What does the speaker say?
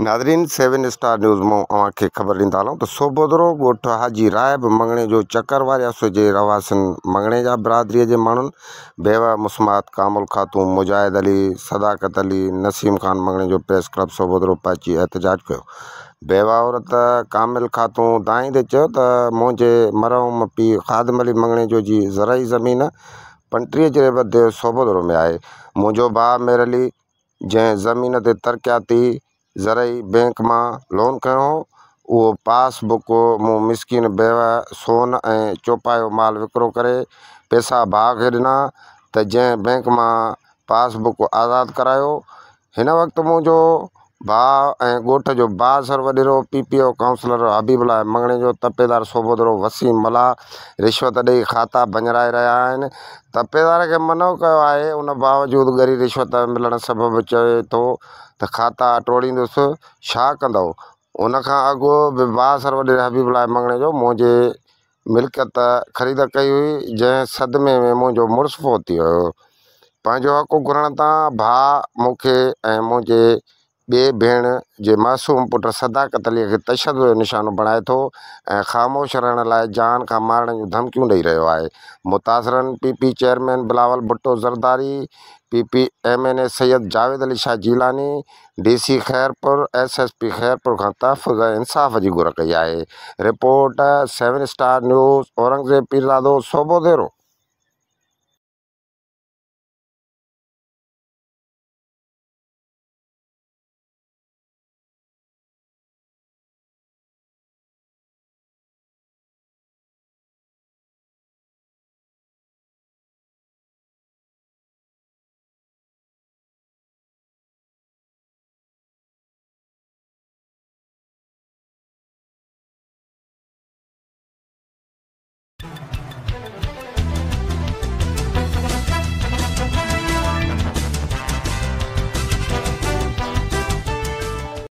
Nadreen seven star news में अव्हांखे ख़बर हलूँ तो सोबोदरो गोठ हाजी राहिब मंगणे जो चकर वारियासो जे रवासन मंगणे जा बिरादरीअ जे माण्हुनि बेवा मुस्मात कामुल खातून मुजाहिद अली सदाकत अली नसीम ख़ान मंगणे जो प्रेस क्लब सोबोदरो पाची एहतजाज कयो बेवा औरत कामिल खातून दाईंदे चयो त मुंहिंजे मरहूम पीउ ख़ादम अली मंगणे जो जी जराई ज़मीन पंटीह जे बदे सोबोदरो में आहे मुंहिंजो भाउ मेरली जंहिं ज़मीन ते तरक़ियाती જરાઈ બેંક માં લોન કરો ઓ પાસબુક હું મિસ્કિન બેવા સોન એ ચોપાયો માલ વિકરો કરે પૈસા ભાગ દેના તે જ બેંક માં પાસબુક આઝાદ કરાયો હન વખત મો જો भाउ ऐं ॻोठ जो भाउ सर वॾेरो ओ काउंसलर हबीब लाइ मङणे जो तपेदार सोभूदरो मला रिश्वत ॾेई खाता भंजराए रहिया आहिनि तपेदार खे मनो कयो आहे उन बावजूद गरी रिश्वत मिलणु सबबु चए थो त खाता टोड़ींदुसि छा कंदो हुनखां अॻु बि भाउ सर वॾे हबीब लाइ मङणे जो मुंहिंजे मिल्कियत ख़रीद कई हुई जंहिं सदमे में मुंहिंजो मुड़सफो थी वियो पंहिंजो हक़ु घुरण तां भाउ मूंखे ऐं मुंहिंजे बे भेण जे मासूम पुट सदाकत अली के तशद निशानो बणाए तो ख़ामोश रहण लाइ जान का मारण जो धमकियूं ॾेई रो है मुतासरन P P chairman Bilawal Bhutto Zardari P P M N A Syed Javed Ali Shah Jilani D C Khairpur S S P Khairpur का तहफ़ इंसाफ़ की घुर कई है report seven star news Aurangzeb Pirzada सोबोदेरो